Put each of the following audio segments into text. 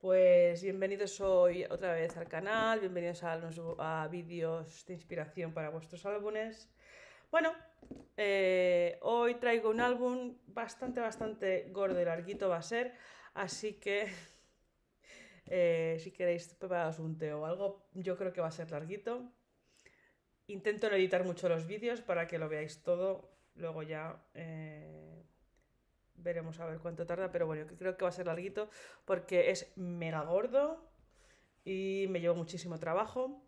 Pues bienvenidos hoy otra vez al canal, bienvenidos a, vídeos de inspiración para vuestros álbumes. Bueno, eh, hoy traigo un álbum bastante, bastante gordo y larguito va a ser, así que eh, si queréis prepararos un té o algo, yo creo que va a ser larguito. Intento no editar mucho los vídeos para que lo veáis todo, luego ya eh, veremos a ver cuánto tarda, pero bueno, creo que va a ser larguito porque es mega gordo y me llevo muchísimo trabajo.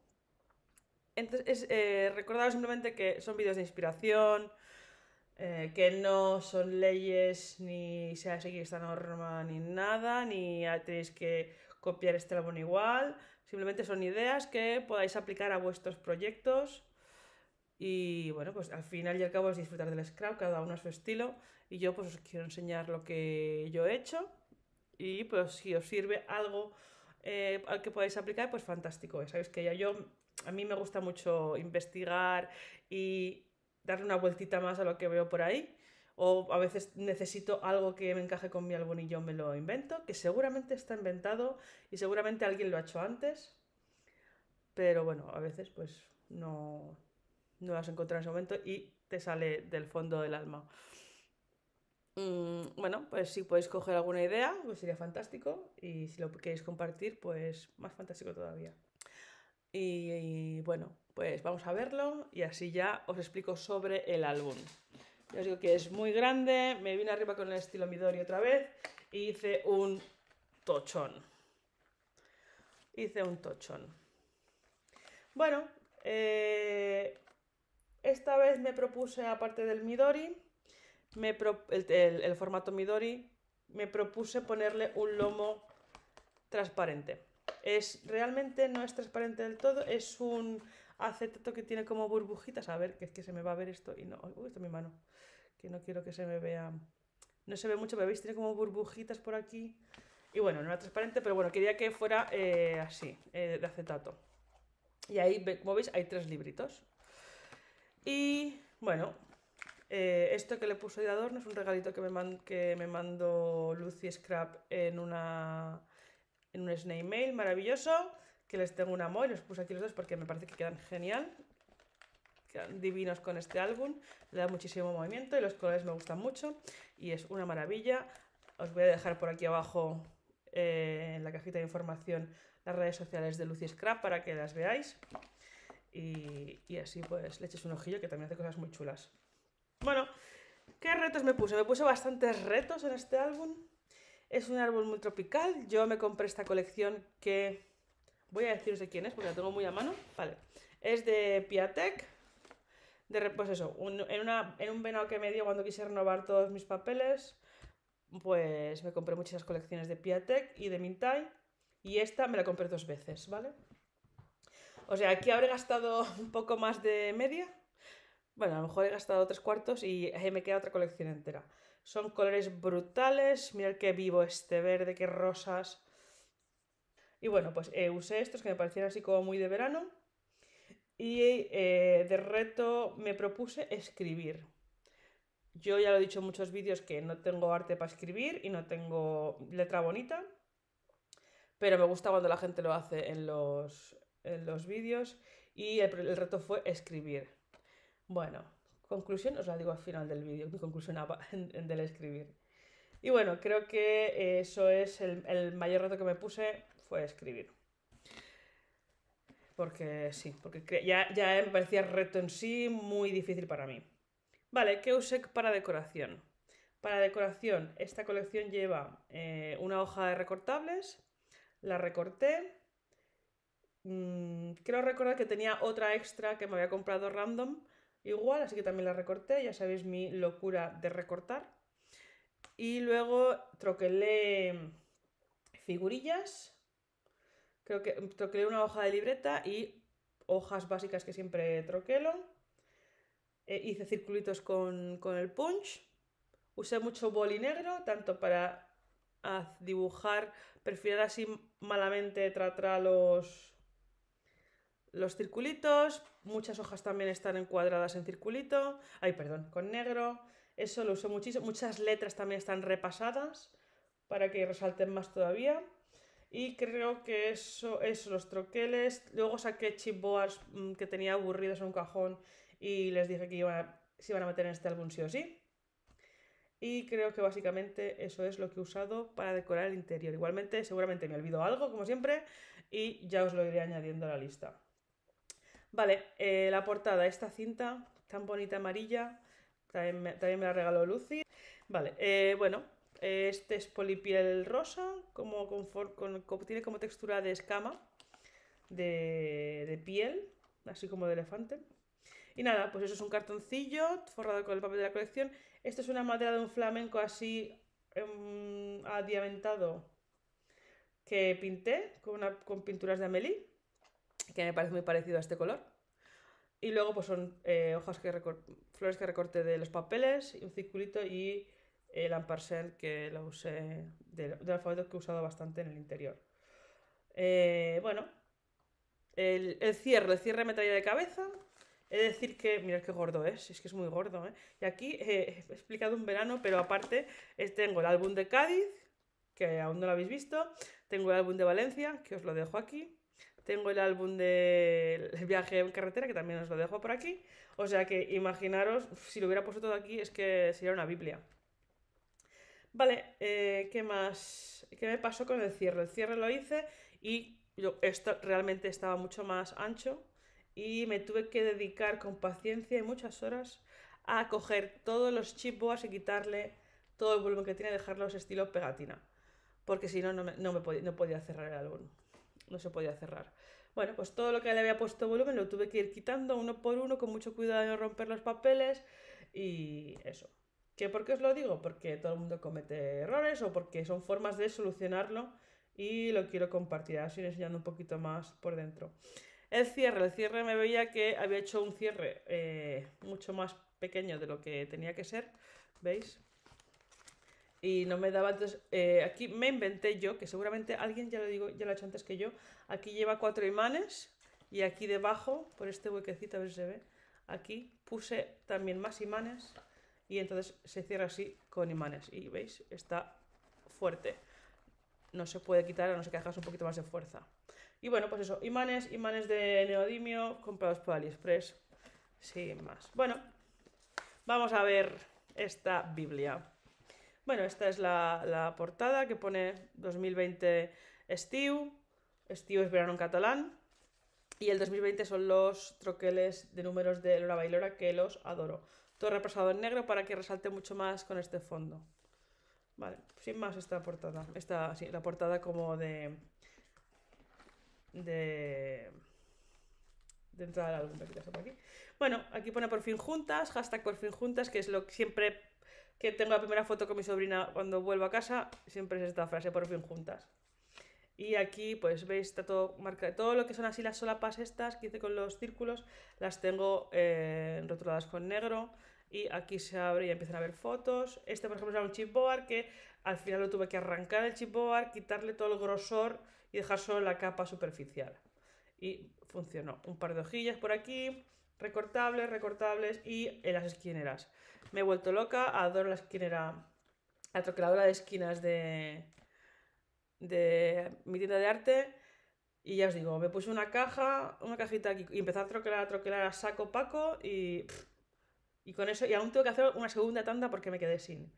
Entonces, eh, simplemente que son vídeos de inspiración, eh, que no son leyes, ni se ha seguir esta norma, ni nada, ni tenéis que copiar este álbum igual, simplemente son ideas que podáis aplicar a vuestros proyectos y bueno, pues al final y al cabo es disfrutar del scrap, cada uno a su estilo. Y yo pues os quiero enseñar lo que yo he hecho. Y pues si os sirve algo eh, al que podáis aplicar, pues fantástico. Sabéis que ya yo, a mí me gusta mucho investigar y darle una vueltita más a lo que veo por ahí. O a veces necesito algo que me encaje con mi álbum y yo me lo invento, que seguramente está inventado y seguramente alguien lo ha hecho antes. Pero bueno, a veces pues no, no las encontré en ese momento y te sale del fondo del alma. Mm, bueno, pues si podéis coger alguna idea, pues sería fantástico. Y si lo queréis compartir, pues más fantástico todavía. Y, bueno, pues vamos a verlo y así ya os explico sobre el álbum. Ya os digo que es muy grande, me vine arriba con el estilo Midori otra vez y hice un tochón. Hice un tochón. Bueno, eh, esta vez me propuse, aparte del Midori, el, formato Midori, me propuse ponerle un lomo transparente. Es, realmente no es transparente del todo, es un acetato que tiene como burbujitas. A ver, que es que se me va a ver esto y no. Uy, mi mano. Que no quiero que se me vea. No se ve mucho, pero veis, tiene como burbujitas por aquí. Y bueno, no era transparente, pero bueno, quería que fuera eh, así, eh, de acetato. Y ahí, como veis, hay tres libritos. Y bueno, eh, esto que le puse de adorno es un regalito que me, que me mandó Lucy Scrap en, una, en un snail mail maravilloso, que les tengo un amor y los puse aquí los dos porque me parece que quedan genial. Quedan divinos con este álbum, le da muchísimo movimiento y los colores me gustan mucho y es una maravilla. Os voy a dejar por aquí abajo eh, en la cajita de información las redes sociales de Lucy Scrap para que las veáis. Y, así pues le eches un ojillo que también hace cosas muy chulas. Bueno, ¿qué retos me puse? Me puse bastantes retos en este álbum. Es un álbum muy tropical. Yo me compré esta colección que voy a deciros de quién es porque la tengo muy a mano. Vale, es de Piatek. De, pues eso, en, en un venado que me dio cuando quise renovar todos mis papeles, pues me compré muchas colecciones de Piatek y de Mintai. Y esta me la compré dos veces, ¿vale? O sea, aquí habré gastado un poco más de media. Bueno, a lo mejor he gastado tres cuartos y ahí eh, me queda otra colección entera. Son colores brutales. Mirad qué vivo este verde, qué rosas. Y bueno, pues eh, usé estos que me parecían así como muy de verano. Y eh, de reto me propuse escribir. Yo ya lo he dicho en muchos vídeos que no tengo arte para escribir y no tengo letra bonita, pero me gusta cuando la gente lo hace en los, los vídeos y el, reto fue escribir. Bueno, conclusión os la digo al final del vídeo, mi conclusión del escribir. Y bueno, creo que eso es el, mayor reto que me puse fue escribir. Porque sí, porque ya, ya me parecía reto en sí muy difícil para mí. Vale, ¿qué use para decoración? Para decoración, esta colección lleva eh, una hoja de recortables, la recorté, Mm, creo recordar que tenía otra extra que me había comprado random, igual, así que también la recorté, ya sabéis mi locura de recortar. Y luego troquelé figurillas, creo que mm, troquelé una hoja de libreta y hojas básicas que siempre troquelo. Eh, hice circulitos con, con el punch. Usé mucho boli negro, tanto para dibujar, perfilar así malamente, tratar los, los circulitos, muchas hojas también están encuadradas en circulito, ay, perdón, con negro, eso lo uso muchísimo, muchas letras también están repasadas para que resalten más todavía. Y creo que eso es los troqueles. Luego saqué chipboards mm, que tenía aburridos en un cajón y les dije que iban se iban a meter en este álbum sí o sí. Y creo que básicamente eso es lo que he usado para decorar el interior. Igualmente, seguramente me olvido algo, como siempre, y ya os lo iré añadiendo a la lista. Vale, eh, la portada, esta cinta tan bonita amarilla, también me, la regaló Lucy. Vale, eh, bueno, eh, este es polipiel rosa, como con, con, tiene como textura de escama, de, piel, así como de elefante. Y nada, pues eso es un cartoncillo forrado con el papel de la colección. Esto es una madera de un flamenco así em, adiamentado que pinté con, con pinturas de Amelie que me parece muy parecido a este color. Y luego pues son eh, hojas que flores que recorte de los papeles, un circulito y el amparcel que lo usé, del, de alfabeto que he usado bastante en el interior. Eh, bueno, el, cierre, el cierre me traía de cabeza. He decir que, mirad qué gordo es, eh, es que es muy gordo. Y aquí he explicado un verano, pero aparte tengo el álbum de Cádiz, que aún no lo habéis visto. Tengo el álbum de Valencia, que os lo dejo aquí. Tengo el álbum del viaje en carretera, que también os lo dejo por aquí. O sea que imaginaros, si lo hubiera puesto todo aquí, es que sería una Biblia. Vale, eh, ¿qué más? ¿Qué me pasó con el cierre? El cierre lo hice y esto realmente estaba mucho más ancho y me tuve que dedicar con paciencia y muchas horas a coger todos los chipboards y quitarle todo el volumen que tiene, Y dejarlos estilo pegatina. Porque si no, no me, no podía cerrar el álbum no se podía cerrar. Bueno, pues todo lo que le había puesto volumen lo tuve que ir quitando uno por uno con mucho cuidado de no romper los papeles y eso. ¿Que ¿Por qué os lo digo? Porque todo el mundo comete errores o porque son formas de solucionarlo y lo quiero compartir, así enseñando un poquito más por dentro. El cierre, el cierre me veía que había hecho un cierre eh, mucho más pequeño de lo que tenía que ser, ¿veis? y no me daba. Eh, aquí me inventé yo, que seguramente alguien ya lo digo, ya lo ha hecho antes que yo. Aquí lleva cuatro imanes y aquí debajo, por este huequecito, a ver si se ve, aquí puse también más imanes y entonces se cierra así con imanes. Y veis, está fuerte. No se puede quitar a no ser que hagas un poquito más de fuerza. Y bueno, pues eso, imanes, imanes de neodimio comprados por AliExpress. Sin más. Bueno, vamos a ver esta Biblia. Bueno, esta es la, portada que pone 2020 Estiu. Estiu es verano en catalán. Y el 2020 son los troqueles de números de Lora Bailora que los adoro. Todo repasado en negro para que resalte mucho más con este fondo. Vale, sin más esta portada. Esta, sí, la portada como de... De... De entrada al álbum, aquí. Bueno, aquí pone por fin juntas, hashtag por fin juntas, que es lo que siempre que tengo la primera foto con mi sobrina cuando vuelvo a casa, siempre es esta frase, por fin juntas. Y aquí, pues veis, está todo marcado. Todo lo que son así las solapas estas que hice con los círculos, las tengo eh, rotuladas con negro. Y aquí se abre y empiezan a ver fotos. Este, por ejemplo, era un chipboard que al final lo tuve que arrancar el chipboard, quitarle todo el grosor y dejar solo la capa superficial. Y funcionó. Un par de hojillas por aquí, recortables, recortables y en las esquineras. Me he vuelto loca, adoro la esquinera, la troqueladora de esquinas de, de mi tienda de arte. Y ya os digo, me puse una caja, una cajita aquí y empecé a troquelar, a troquelar a saco paco y, y con eso, y aún tengo que hacer una segunda tanda porque me quedé sin.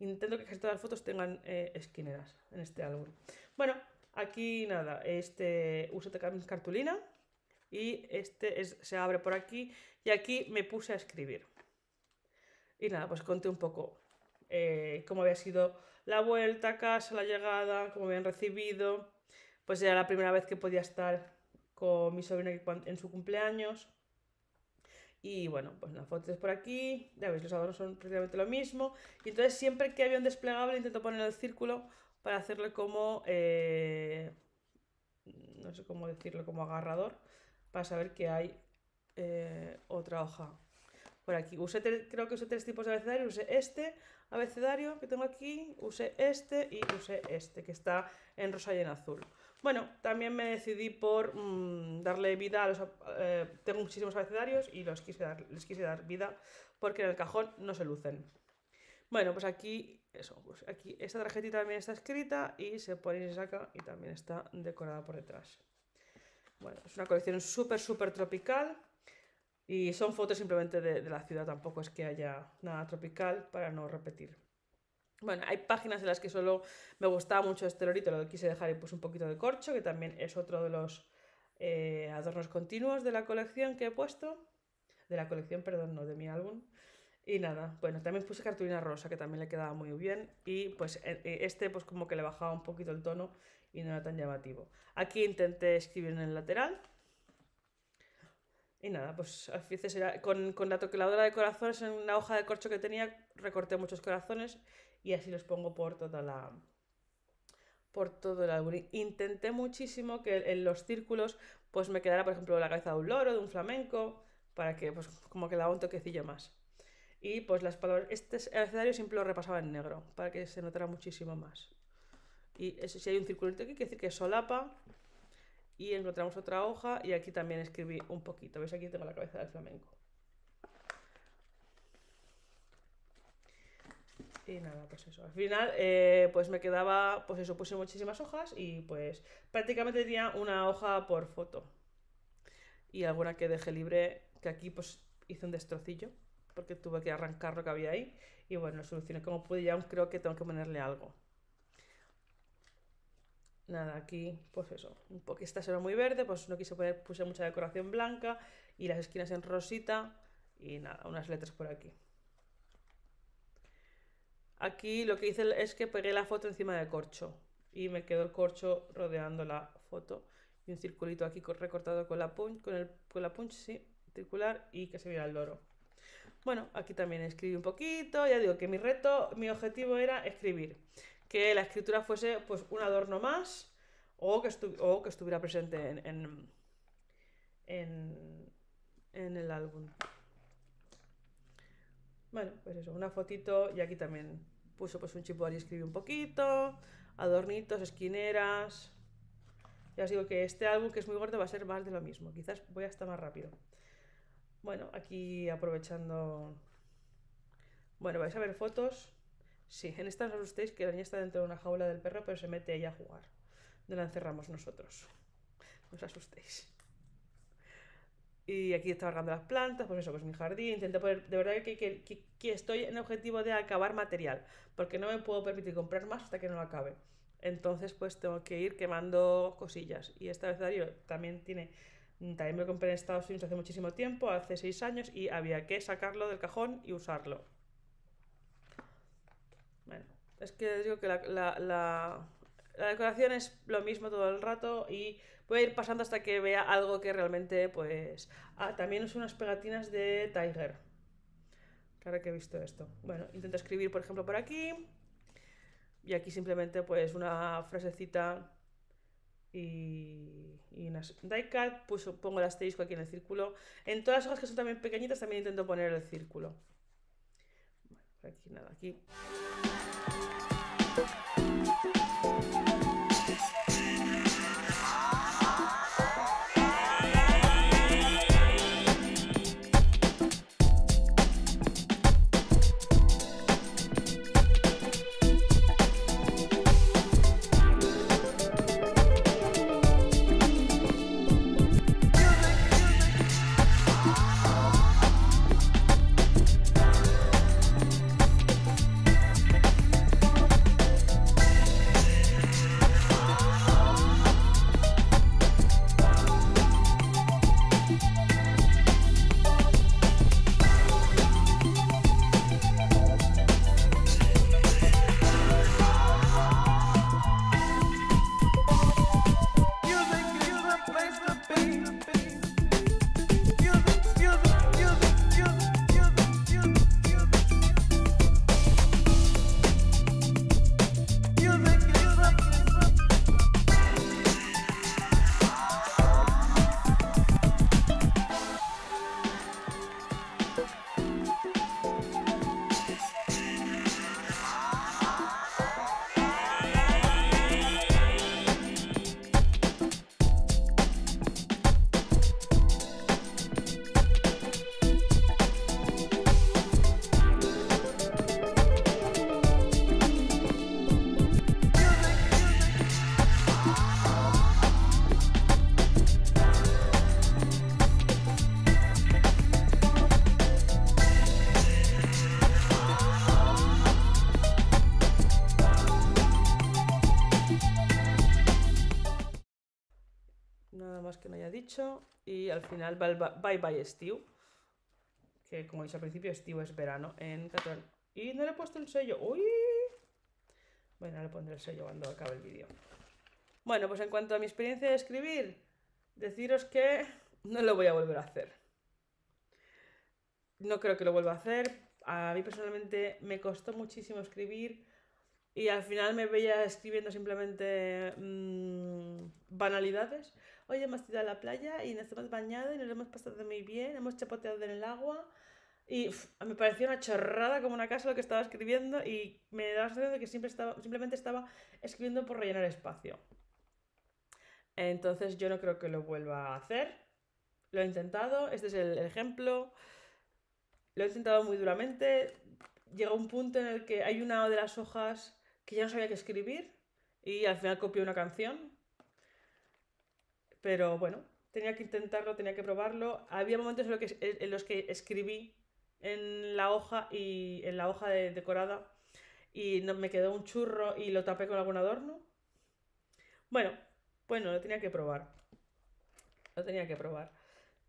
Intento que todas las fotos tengan eh, esquineras en este álbum. Bueno, aquí nada, este uso de cartulina y este se abre por aquí y aquí me puse a escribir. Y nada, pues conté un poco eh, cómo había sido la vuelta a casa, la llegada, cómo me habían recibido. Pues era la primera vez que podía estar con mi sobrina en su cumpleaños. Y bueno, pues las fotos por aquí, ya veis, los adornos son prácticamente lo mismo. Y entonces siempre que había un desplegable intento poner el círculo para hacerle como, eh, no sé cómo decirlo, como agarrador para saber que hay eh, otra hoja por aquí. Usé creo que usé tres tipos de abecedarios Usé este abecedario que tengo aquí, usé este y usé este, que está en rosa y en azul. Bueno, también me decidí por mm, darle vida a los... Eh, tengo muchísimos abecedarios y los quise dar, les quise dar vida porque en el cajón no se lucen. Bueno, pues aquí, eso, pues aquí esta tarjetita también está escrita y se pone y se saca y también está decorada por detrás. Bueno, es una colección súper, súper tropical. Y son fotos simplemente de, la ciudad, tampoco es que haya nada tropical para no repetir. Bueno, hay páginas en las que solo me gustaba mucho este lorito, lo quise dejar y puse un poquito de corcho, que también es otro de los eh, adornos continuos de la colección que he puesto. De la colección, perdón, no de mi álbum. Y nada, bueno, también puse cartulina rosa, que también le quedaba muy bien. Y pues e, e, este, pues como que le bajaba un poquito el tono y no era tan llamativo. Aquí intenté escribir en el lateral. Y nada, pues a veces era, con, con la toqueladora de corazones en una hoja de corcho que tenía, recorté muchos corazones y así los pongo por toda la, por todo el álbum. Intenté muchísimo que en los círculos pues me quedara, por ejemplo, la cabeza de un loro, de un flamenco, para que pues como que le haga un toquecillo más. Y pues las palabras, este escenario siempre lo repasaba en negro, para que se notara muchísimo más. Y si hay un circulito aquí, quiere decir que solapa. Y encontramos otra hoja y aquí también escribí un poquito. ¿Veis? Aquí tengo la cabeza del flamenco. Y nada, pues eso. Al final, eh, pues me quedaba, pues eso, puse muchísimas hojas y pues prácticamente tenía una hoja por foto. Y alguna que dejé libre, que aquí pues hice un destrocillo, porque tuve que arrancar lo que había ahí. Y bueno, solucioné como pude, y aún creo que tengo que ponerle algo nada, aquí, pues eso, porque esta será muy verde, pues no quise poner, puse mucha decoración blanca y las esquinas en rosita y nada, unas letras por aquí. Aquí lo que hice es que pegué la foto encima del corcho y me quedó el corcho rodeando la foto y un circulito aquí recortado con la punch, con, el, con la punch, sí, circular y que se viera el loro. Bueno, aquí también escribí un poquito, ya digo que mi reto, mi objetivo era escribir que la escritura fuese pues un adorno más o que, estuviera presente en, el álbum. Bueno, pues eso, una fotito y aquí también puso pues un chipo y escribió un poquito, adornitos, esquineras. Ya os digo que este álbum que es muy gordo va a ser más de lo mismo, quizás voy a estar más rápido. Bueno, aquí aprovechando... Bueno, vais a ver fotos Sí, en esta os asustéis que la niña está dentro de una jaula del perro, pero se mete ella a jugar. No la encerramos nosotros. No os asustéis. Y aquí está regando las plantas, pues eso, pues mi jardín. Intento poner, de verdad que, estoy en el objetivo de acabar material, porque no me puedo permitir comprar más hasta que no lo acabe. Entonces, pues tengo que ir quemando cosillas. Y esta vezario también tiene. También me lo compré en Estados Unidos hace muchísimo tiempo, hace seis años, y había que sacarlo del cajón y usarlo. Es que digo que la, decoración es lo mismo todo el rato y voy a ir pasando hasta que vea algo que realmente, pues. Ah, también es unas pegatinas de Tiger. Claro que he visto esto. Bueno, intento escribir, por ejemplo, por aquí. Y aquí simplemente, pues, una frasecita y, y unas diecat, pues pongo el asterisco aquí en el círculo. En todas las hojas que son también pequeñitas también intento poner el círculo. aquí nada, aquí. you y al final Bye Bye Steve que como dije al principio, Steve es verano en catalán. Y no le he puesto el sello. ¡Uy! Bueno, le pondré el sello cuando acabe el vídeo. Bueno, pues en cuanto a mi experiencia de escribir, deciros que no lo voy a volver a hacer. No creo que lo vuelva a hacer. A mí personalmente me costó muchísimo escribir y al final me veía escribiendo simplemente mm, banalidades hoy hemos ido a la playa y nos hemos bañado y nos lo hemos pasado muy bien, hemos chapoteado en el agua y me pareció una chorrada como una casa lo que estaba escribiendo y me daba la sensación de que siempre estaba, simplemente estaba escribiendo por rellenar espacio. Entonces yo no creo que lo vuelva a hacer. Lo he intentado, este es el ejemplo. Lo he intentado muy duramente. Llegó un punto en el que hay una de las hojas que ya no sabía qué escribir y al final copié una canción pero bueno, tenía que intentarlo, tenía que probarlo. Había momentos en los que, eh, escribí en la hoja y en la hoja decorada y me quedó un churro y lo tapé con algún adorno. Bueno, bueno, pues lo tenía que probar. Lo tenía que probar.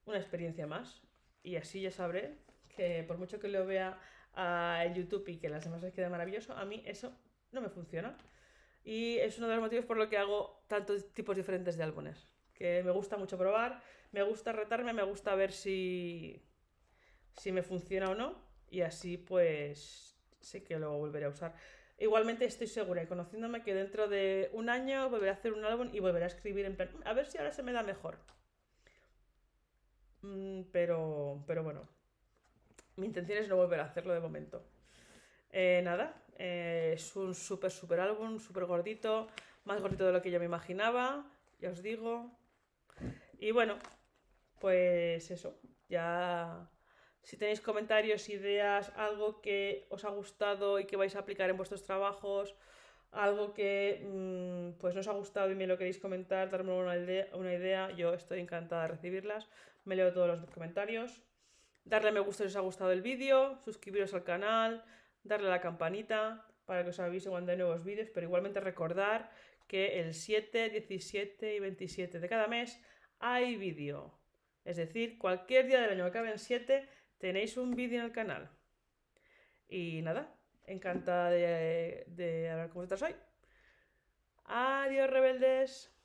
Una experiencia más. Y así ya sabré que por mucho que lo vea en YouTube y que las demás les quede maravilloso, a mí eso no me funciona. Y es uno de los motivos por lo que hago tantos tipos diferentes de álbumes que me gusta mucho probar, me gusta retarme, me gusta ver si, si me funciona o no y así pues sé que lo volveré a usar. Igualmente estoy segura y conociéndome que dentro de un año volveré a hacer un álbum y volveré a escribir en plan, mm, a ver si ahora se me da mejor. Mm, pero, pero bueno, mi intención es no volver a hacerlo de momento. Eh, nada, eh, es un súper, súper álbum, súper gordito, más gordito de lo que yo me imaginaba, ya os digo. Y bueno, pues eso, ya si tenéis comentarios, ideas, algo que os ha gustado y que vais a aplicar en vuestros trabajos, algo que mm, pues no os ha gustado y me lo queréis comentar, darme una idea, yo estoy encantada de recibirlas. Me leo todos los comentarios. Darle me gusta si os ha gustado el vídeo, suscribiros al canal, darle a la campanita para que os avise cuando hay nuevos vídeos, pero igualmente recordar que el 7, 17 y 27 de cada mes hay vídeo. Es decir, cualquier día del año que acabe en 7 tenéis un vídeo en el canal. Y nada, encantada de, de hablar con vosotros hoy. Adiós, rebeldes.